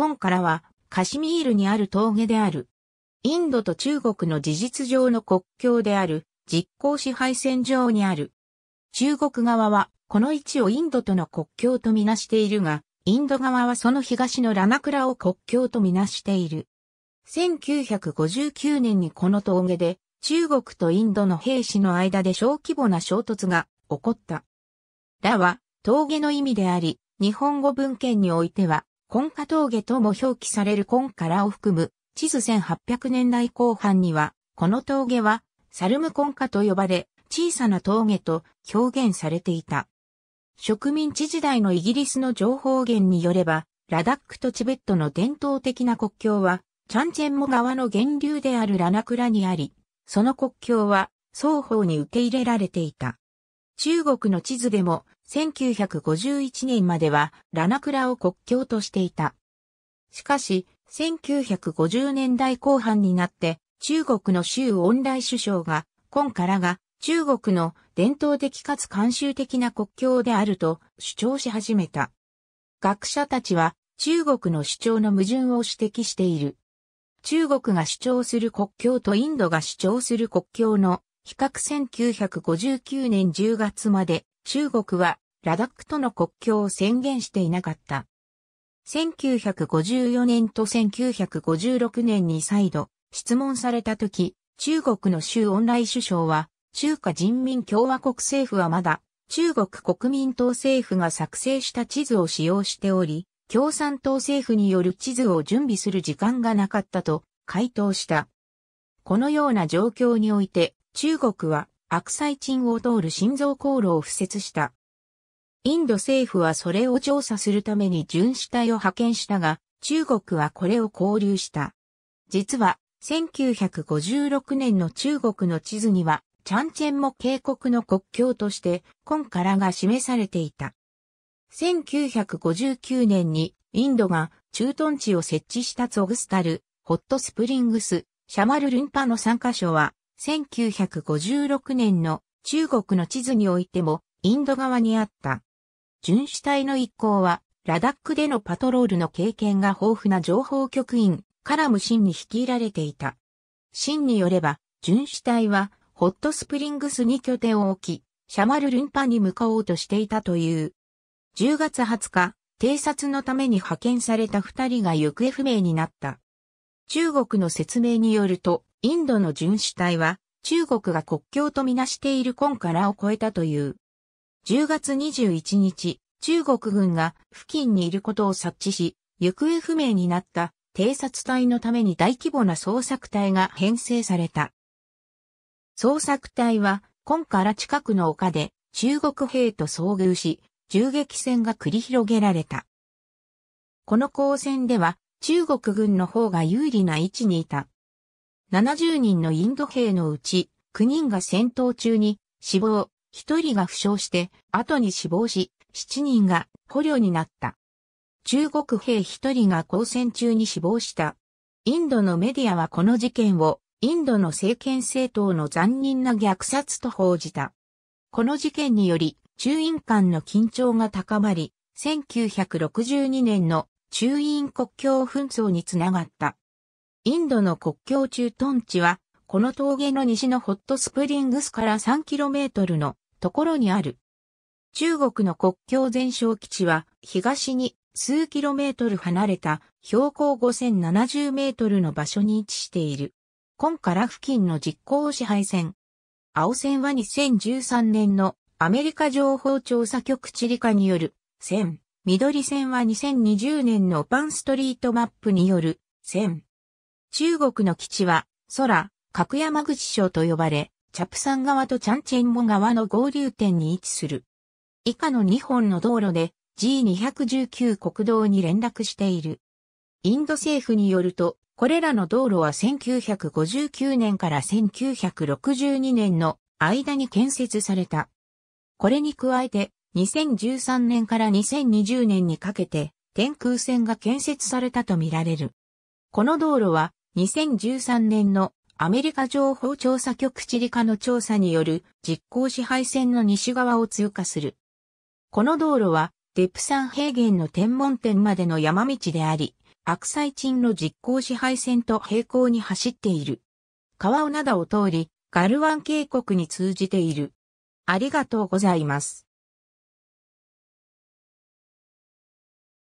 今からはカシミールにある峠である。インドと中国の事実上の国境である実効支配線上にある。中国側はこの位置をインドとの国境とみなしているが、インド側はその東のラナクラを国境とみなしている。1959年にこの峠で中国とインドの兵士の間で小規模な衝突が起こった。ラは峠の意味であり、日本語文献においては根下峠とも表記される根からを含む地図1800年代後半には、この峠はサルム根下と呼ばれ、小さな峠と表現されていた。植民地時代のイギリスの情報源によれば、ラダックとチベットの伝統的な国境は、チャンチェンモ川の源流であるラナクラにあり、その国境は双方に受け入れられていた。中国の地図でも1951年まではラナクラを国境としていた。しかし、1950年代後半になって中国の州恩来首相が、今からが中国の伝統的かつ慣習的な国境であると主張し始めた。学者たちは中国の主張の矛盾を指摘している。中国が主張する国境とインドが主張する国境の比較1959年10月まで中国はラダックとの国境を宣言していなかった。1954年と1956年に再度質問された時、中国の州オンライン首相は、中華人民共和国政府はまだ中国国民党政府が作成した地図を使用しており、共産党政府による地図を準備する時間がなかったと回答した。このような状況において、中国は悪細鎮を通る心臓航路を敷設した。インド政府はそれを調査するために巡視隊を派遣したが、中国はこれを交流した。実は、1956年の中国の地図には、チャンチェンも渓谷の国境として、今からが示されていた。1959年に、インドが駐屯地を設置したツォグスタル、ホットスプリングス、シャマルルンパの3カ所は、1956年の中国の地図においてもインド側にあった。巡視隊の一行は、ラダックでのパトロールの経験が豊富な情報局員、カラムシンに率いられていた。シンによれば、巡視隊は、ホットスプリングスに拠点を置き、シャマルルンパに向かおうとしていたという。10月20日、偵察のために派遣された二人が行方不明になった。中国の説明によると、インドの巡視隊は、中国が国境とみなしている今からを越えたという。10月21日、中国軍が付近にいることを察知し、行方不明になった偵察隊のために大規模な捜索隊が編成された。捜索隊は、今から近くの丘で中国兵と遭遇し、銃撃戦が繰り広げられた。この交戦では、中国軍の方が有利な位置にいた。70人のインド兵のうち、9人が戦闘中に死亡、1人が負傷して、後に死亡し、7人が捕虜になった。中国兵1人が交戦中に死亡した。インドのメディアはこの事件を、インドの政権政党の残忍な虐殺と報じた。この事件により、中印間の緊張が高まり、1962年の中印国境紛争につながった。インドの国境中トンチは、この峠の西のホットスプリングスから 3km のところにある。中国の国境全哨基地は、東に数キロメートル離れた標高5070メートルの場所に位置している。今から付近の実行支配線。青線は2013年のアメリカ情報調査局地理課による線。緑線は2020年のパンストリートマップによる線。中国の基地は空、角山口省と呼ばれ、チャプサン川とチャンチェンモ川の合流点に位置する。以下の2本の道路で G219 国道に連絡している。インド政府によると、これらの道路は1959年から1962年の間に建設された。これに加えて、2013年から2020年にかけて天空線が建設されたとみられる。この道路は2013年のアメリカ情報調査局地理課の調査による実行支配線の西側を通過する。この道路はデプサン平原の天文点までの山道であり、アクサイチンの実行支配線と平行に走っている。川を灘を通り、ガルワン渓谷に通じている。ありがとうございます。